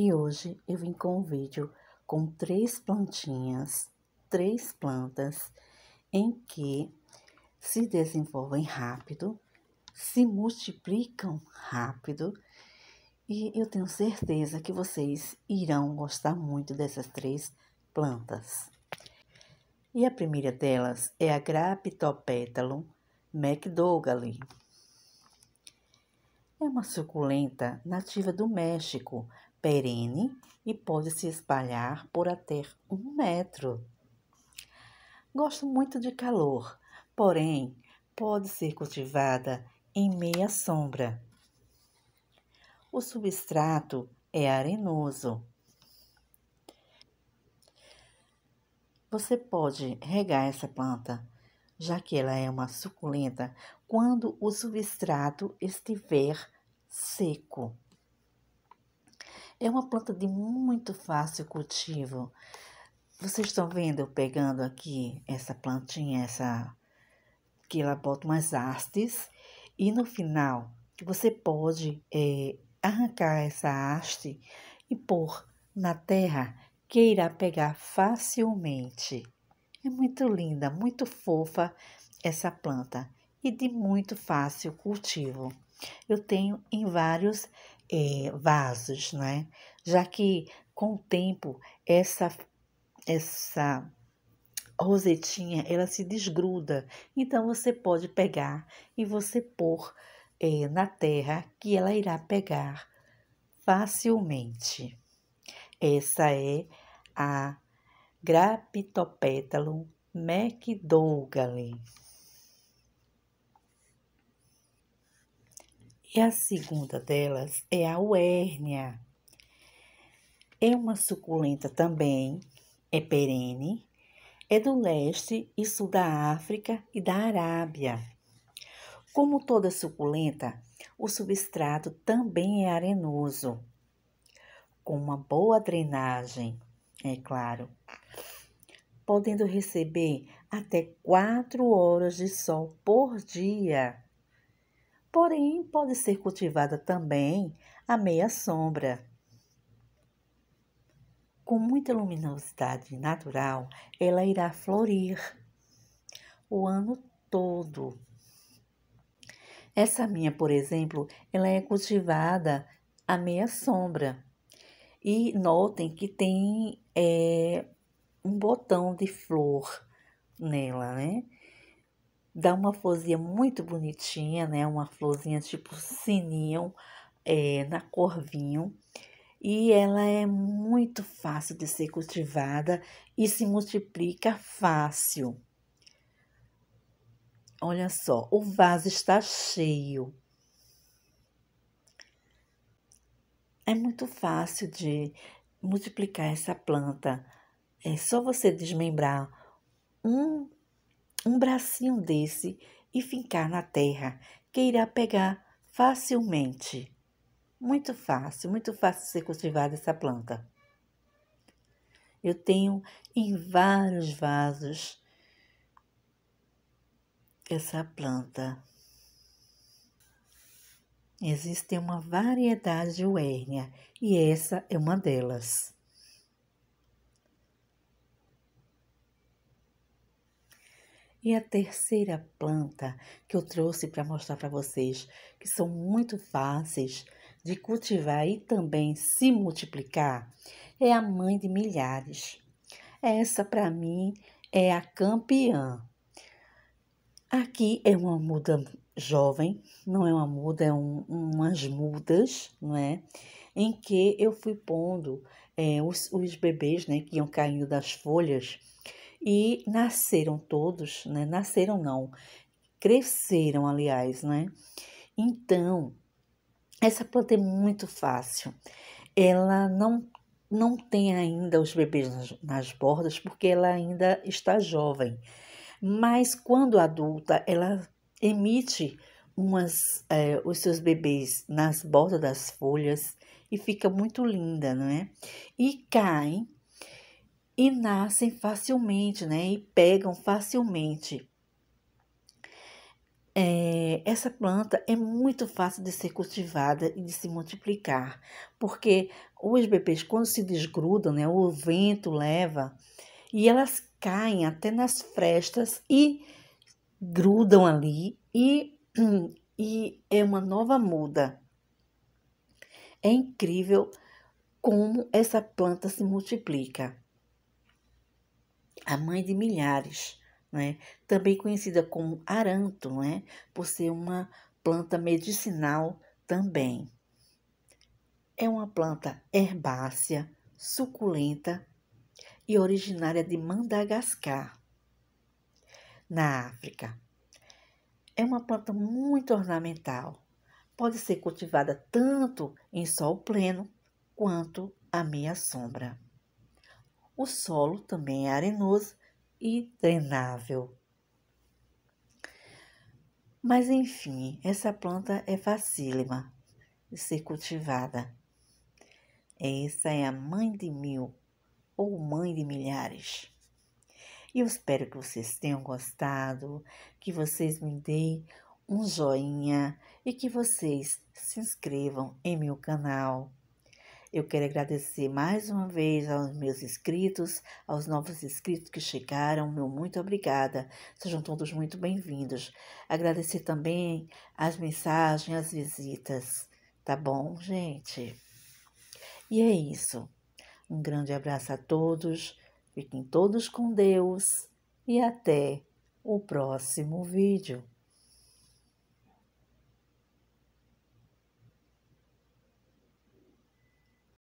E hoje eu vim com um vídeo com três plantinhas, três plantas em que se desenvolvem rápido, se multiplicam rápido e eu tenho certeza que vocês irão gostar muito dessas três plantas. E a primeira delas é a Grapitopétalum McDougall. É uma suculenta nativa do México, perene e pode se espalhar por até um metro. Gosto muito de calor, porém pode ser cultivada em meia sombra. O substrato é arenoso. Você pode regar essa planta, já que ela é uma suculenta, quando o substrato estiver seco. É uma planta de muito fácil cultivo. Vocês estão vendo eu pegando aqui essa plantinha, essa que ela bota umas hastes e no final você pode é, arrancar essa haste e pôr na terra que irá pegar facilmente. É muito linda, muito fofa essa planta e de muito fácil cultivo. Eu tenho em vários é, vasos, né? já que com o tempo essa, essa rosetinha ela se desgruda. Então você pode pegar e você pôr é, na terra que ela irá pegar facilmente. Essa é a Grapitopétalo McDougall. E a segunda delas é a Wernia. É uma suculenta também, é perene, é do leste e sul da África e da Arábia. Como toda suculenta, o substrato também é arenoso, com uma boa drenagem, é claro, podendo receber até 4 horas de sol por dia porém pode ser cultivada também à meia sombra. Com muita luminosidade natural, ela irá florir o ano todo. Essa minha, por exemplo, ela é cultivada à meia sombra. E notem que tem é, um botão de flor nela, né? dá uma florzinha muito bonitinha, né? Uma florzinha tipo sininho, é, na cor vinho. E ela é muito fácil de ser cultivada e se multiplica fácil. Olha só, o vaso está cheio. É muito fácil de multiplicar essa planta. É só você desmembrar um um bracinho desse e fincar na terra, que irá pegar facilmente. Muito fácil, muito fácil ser cultivada essa planta. Eu tenho em vários vasos essa planta. Existe uma variedade de Wernia e essa é uma delas. E a terceira planta que eu trouxe para mostrar para vocês, que são muito fáceis de cultivar e também se multiplicar, é a mãe de milhares. Essa para mim é a campeã. Aqui é uma muda jovem, não é uma muda, é um, umas mudas, não é? Em que eu fui pondo é, os, os bebês, né, que iam caindo das folhas, e nasceram todos, né? Nasceram não, cresceram, aliás, né? Então, essa planta é muito fácil. Ela não não tem ainda os bebês nas, nas bordas porque ela ainda está jovem. Mas quando adulta, ela emite umas, é, os seus bebês nas bordas das folhas e fica muito linda, não é? E caem e nascem facilmente, né? E pegam facilmente. É, essa planta é muito fácil de ser cultivada e de se multiplicar, porque os bebês, quando se desgrudam, né, o vento leva e elas caem até nas frestas e grudam ali e, e é uma nova muda. É incrível como essa planta se multiplica a mãe de milhares, né? também conhecida como aranto, né? por ser uma planta medicinal também. É uma planta herbácea, suculenta e originária de Madagascar, na África. É uma planta muito ornamental. Pode ser cultivada tanto em sol pleno quanto à meia sombra. O solo também é arenoso e drenável. Mas enfim, essa planta é facílima de ser cultivada. Essa é a mãe de mil ou mãe de milhares. E eu espero que vocês tenham gostado, que vocês me deem um joinha e que vocês se inscrevam em meu canal. Eu quero agradecer mais uma vez aos meus inscritos, aos novos inscritos que chegaram. Meu muito obrigada. Sejam todos muito bem-vindos. Agradecer também as mensagens, as visitas. Tá bom, gente? E é isso. Um grande abraço a todos. Fiquem todos com Deus e até o próximo vídeo.